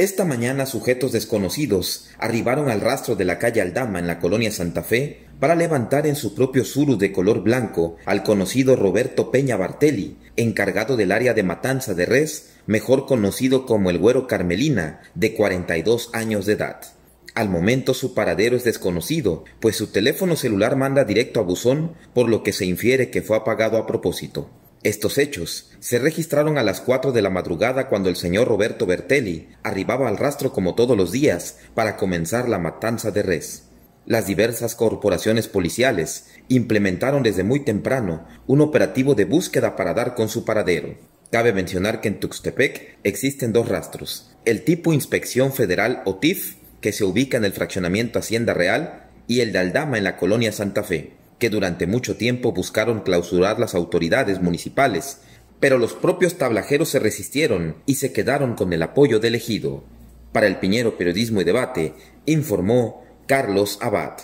Esta mañana sujetos desconocidos arribaron al rastro de la calle Aldama en la colonia Santa Fe para levantar en su propio suru de color blanco al conocido Roberto Peña Bartelli, encargado del área de matanza de res, mejor conocido como el Güero Carmelina, de 42 años de edad. Al momento su paradero es desconocido, pues su teléfono celular manda directo a buzón, por lo que se infiere que fue apagado a propósito. Estos hechos se registraron a las 4 de la madrugada cuando el señor Roberto Bertelli arribaba al rastro como todos los días para comenzar la matanza de res. Las diversas corporaciones policiales implementaron desde muy temprano un operativo de búsqueda para dar con su paradero. Cabe mencionar que en Tuxtepec existen dos rastros, el tipo Inspección Federal o TIF, que se ubica en el fraccionamiento Hacienda Real, y el de Aldama en la colonia Santa Fe que durante mucho tiempo buscaron clausurar las autoridades municipales, pero los propios tablajeros se resistieron y se quedaron con el apoyo del ejido. Para el Piñero Periodismo y Debate, informó Carlos Abad.